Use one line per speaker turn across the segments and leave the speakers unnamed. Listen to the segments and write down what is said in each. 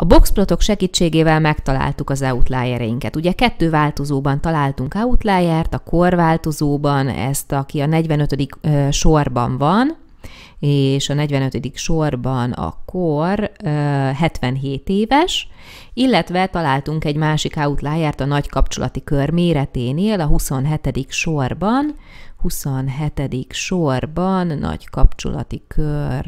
A boxplotok segítségével megtaláltuk az outliereinket. Ugye kettő változóban találtunk outliert, a kor változóban ezt, aki a 45. sorban van, és a 45. sorban a kor 77 éves, illetve találtunk egy másik outliert a nagy kapcsolati kör méreténél, a 27. sorban, 27. sorban nagy kapcsolati kör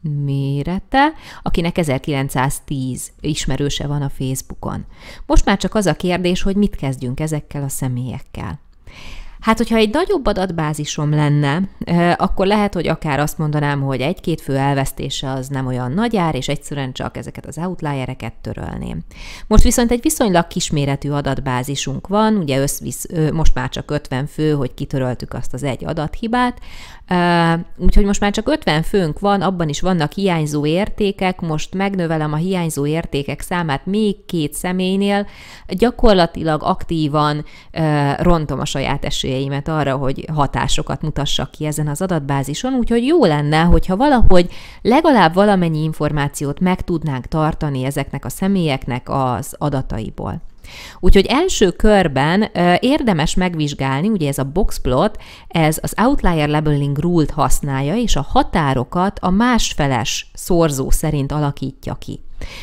mérete, akinek 1910 ismerőse van a Facebookon. Most már csak az a kérdés, hogy mit kezdjünk ezekkel a személyekkel. Hát, hogyha egy nagyobb adatbázisom lenne, eh, akkor lehet, hogy akár azt mondanám, hogy egy-két fő elvesztése az nem olyan nagy ár, és egyszerűen csak ezeket az outliereket törölném. Most viszont egy viszonylag kisméretű adatbázisunk van, ugye összvisz, most már csak 50 fő, hogy kitöröltük azt az egy adathibát, eh, úgyhogy most már csak 50 főnk van, abban is vannak hiányzó értékek, most megnövelem a hiányzó értékek számát még két személynél, gyakorlatilag aktívan eh, rontom a saját esélyt esélyeimet arra, hogy hatásokat mutassak ki ezen az adatbázison, úgyhogy jó lenne, hogyha valahogy legalább valamennyi információt meg tudnánk tartani ezeknek a személyeknek az adataiból. Úgyhogy első körben érdemes megvizsgálni, ugye ez a boxplot, ez az outlier labeling rule-t használja, és a határokat a másfeles szorzó szerint alakítja ki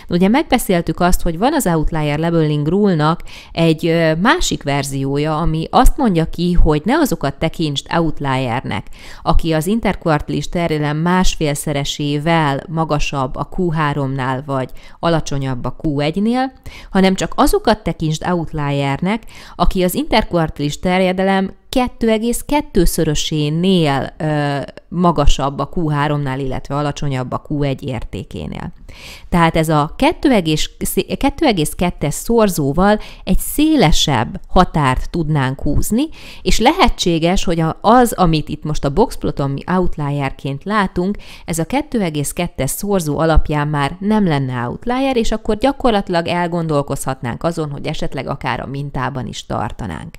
ugye megbeszéltük azt, hogy van az Outlier Leveling rule egy másik verziója, ami azt mondja ki, hogy ne azokat tekintsd outliernek, aki az interkvartlis terjelen másfélszeresével magasabb a Q3-nál vagy alacsonyabb a Q1-nél, hanem csak azokat tekintsd outliernek, aki az interkvartlis terjedelem 2,2-szörösénél magasabb a Q3-nál, illetve alacsonyabb a Q1 értékénél. Tehát ez a 2,2-es szorzóval egy szélesebb határt tudnánk húzni, és lehetséges, hogy az, amit itt most a boxploton mi outlierként látunk, ez a 2,2-es szorzó alapján már nem lenne outlier, és akkor gyakorlatilag elgondolkozhatnánk azon, hogy esetleg akár a mintában is tartanánk.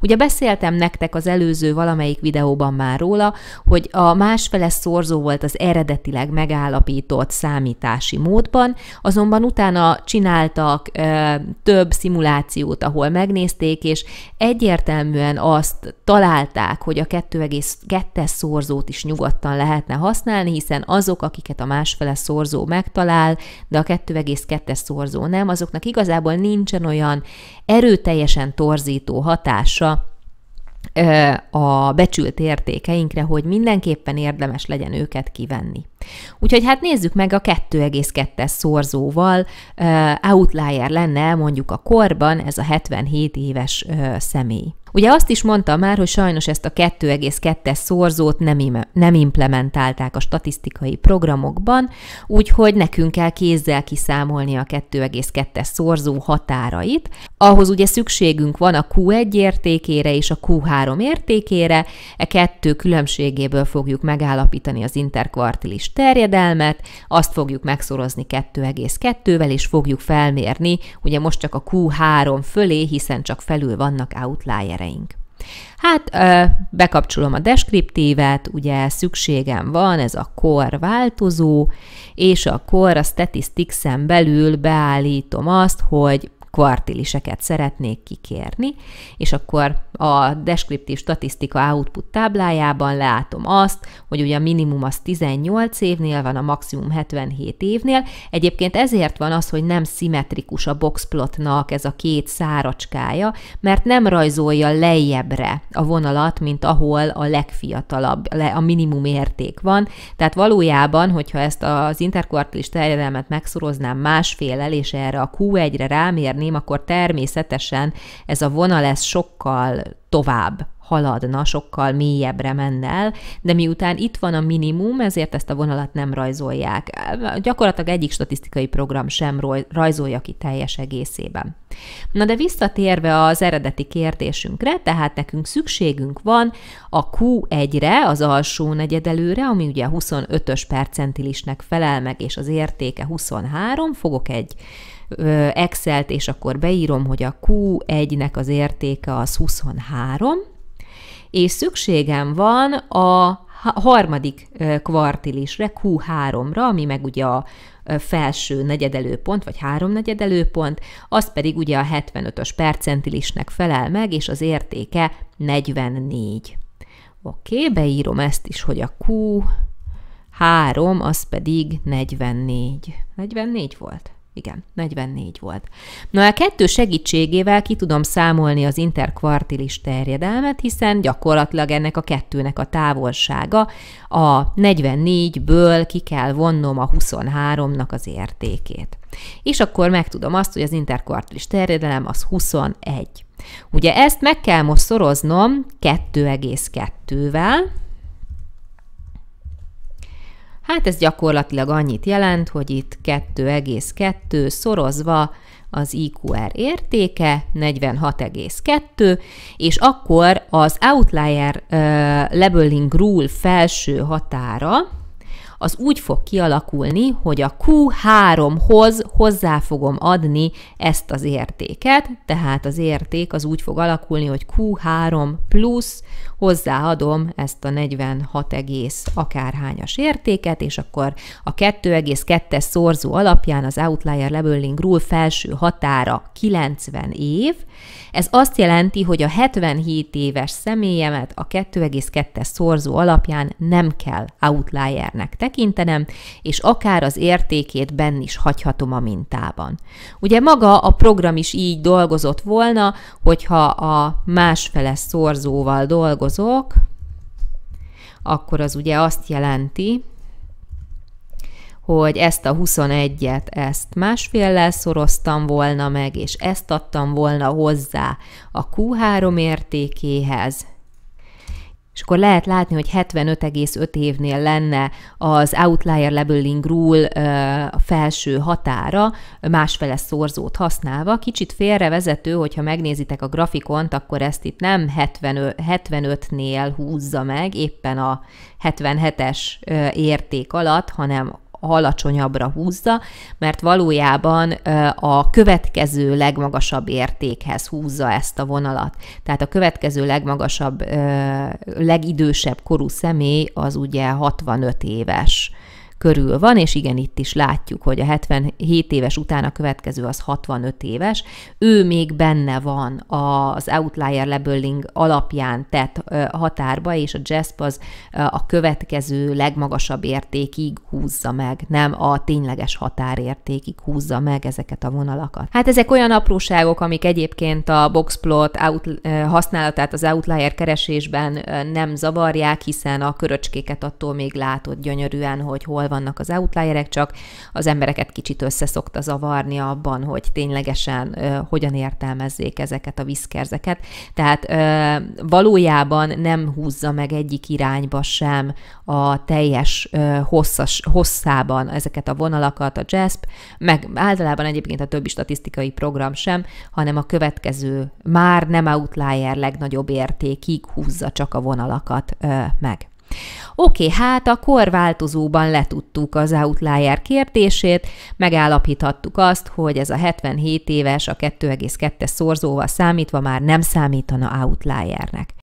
Ugye beszéltem nektek az előző valamelyik videóban már róla, hogy a másfele szorzó volt az eredetileg megállapított számítási módban, azonban utána csináltak ö, több szimulációt, ahol megnézték, és egyértelműen azt találták, hogy a 2,2-es szorzót is nyugodtan lehetne használni, hiszen azok, akiket a másfele szorzó megtalál, de a 2,2-es szorzó nem, azoknak igazából nincsen olyan erőteljesen torzító hatás, hatása a becsült értékeinkre, hogy mindenképpen érdemes legyen őket kivenni. Úgyhogy hát nézzük meg a 2,2-es szorzóval, outlier lenne mondjuk a korban ez a 77 éves személy. Ugye azt is mondtam már, hogy sajnos ezt a 2,2-es szorzót nem, im- nem implementálták a statisztikai programokban, úgyhogy nekünk kell kézzel kiszámolni a 2,2-es szorzó határait. Ahhoz ugye szükségünk van a Q1 értékére és a Q3 értékére, e kettő különbségéből fogjuk megállapítani az interkvartilis terjedelmet, azt fogjuk megszorozni 2,2-vel, és fogjuk felmérni, ugye most csak a Q3 fölé, hiszen csak felül vannak outliereink. Hát bekapcsolom a deskriptívet, ugye szükségem van, ez a kor változó, és akkor a statistics-en belül beállítom azt, hogy kvartiliseket szeretnék kikérni, és akkor a deskriptív statisztika output táblájában látom azt, hogy ugye a minimum az 18 évnél van, a maximum 77 évnél. Egyébként ezért van az, hogy nem szimmetrikus a boxplotnak ez a két száracskája, mert nem rajzolja lejjebbre a vonalat, mint ahol a legfiatalabb, a minimum érték van. Tehát valójában, hogyha ezt az interkvartilis terjedelmet megszoroznám másfélel, és erre a Q1-re rámérni, szeretném, akkor természetesen ez a vonal ez sokkal tovább haladna, sokkal mélyebbre menne el, de miután itt van a minimum, ezért ezt a vonalat nem rajzolják. Gyakorlatilag egyik statisztikai program sem rajzolja ki teljes egészében. Na de visszatérve az eredeti kérdésünkre, tehát nekünk szükségünk van a Q1-re, az alsó negyedelőre, ami ugye 25-ös percentilisnek felel meg, és az értéke 23, fogok egy Excel-t, és akkor beírom, hogy a Q1-nek az értéke az 23, és szükségem van a harmadik kvartilisre, Q3-ra, ami meg ugye a felső negyedelőpont, vagy háromnegyedelőpont, az pedig ugye a 75-ös percentilisnek felel meg, és az értéke 44. Oké, okay, beírom ezt is, hogy a Q3, az pedig 44. 44 volt? Igen, 44 volt. Na a kettő segítségével ki tudom számolni az interkvartilis terjedelmet, hiszen gyakorlatilag ennek a kettőnek a távolsága a 44-ből ki kell vonnom a 23-nak az értékét. És akkor megtudom azt, hogy az interkvartilis terjedelem az 21. Ugye ezt meg kell most szoroznom 2,2-vel, Hát ez gyakorlatilag annyit jelent, hogy itt 2,2 szorozva az IQR értéke 46,2, és akkor az outlier uh, labeling rule felső határa az úgy fog kialakulni, hogy a Q3-hoz hozzá fogom adni ezt az értéket, tehát az érték az úgy fog alakulni, hogy Q3 plusz hozzáadom ezt a 46, akárhányas értéket, és akkor a 2,2-es szorzó alapján az Outlier Leveling Rule felső határa 90 év. Ez azt jelenti, hogy a 77 éves személyemet a 2,2-es szorzó alapján nem kell outliernek tekinteni, tekintenem, és akár az értékét benn is hagyhatom a mintában. Ugye maga a program is így dolgozott volna, hogyha a másfele szorzóval dolgozok, akkor az ugye azt jelenti, hogy ezt a 21-et, ezt másféllel szoroztam volna meg, és ezt adtam volna hozzá a Q3 értékéhez, és akkor lehet látni, hogy 75,5 évnél lenne az outlier labeling rule felső határa, másfele szorzót használva. Kicsit félrevezető, hogyha megnézitek a grafikont, akkor ezt itt nem 75-nél húzza meg, éppen a 77-es érték alatt, hanem alacsonyabbra húzza, mert valójában a következő legmagasabb értékhez húzza ezt a vonalat. Tehát a következő legmagasabb, legidősebb korú személy az ugye 65 éves körül van, és igen, itt is látjuk, hogy a 77 éves után a következő az 65 éves, ő még benne van az Outlier Labeling alapján tett határba, és a JASP az a következő legmagasabb értékig húzza meg, nem a tényleges határértékig húzza meg ezeket a vonalakat. Hát ezek olyan apróságok, amik egyébként a boxplot out, használatát az outlier keresésben nem zavarják, hiszen a köröcskéket attól még látod gyönyörűen, hogy hol vannak az outlierek, csak az embereket kicsit összeszokta zavarni abban, hogy ténylegesen ö, hogyan értelmezzék ezeket a viszkerzeket. Tehát ö, valójában nem húzza meg egyik irányba sem a teljes ö, hosszas, hosszában ezeket a vonalakat a JASP, meg általában egyébként a többi statisztikai program sem, hanem a következő már nem outlier legnagyobb értékig húzza csak a vonalakat ö, meg. Oké, hát a korváltozóban letudtuk az outlier kérdését, megállapíthattuk azt, hogy ez a 77 éves, a 2,2-es szorzóval számítva már nem számítana outliernek.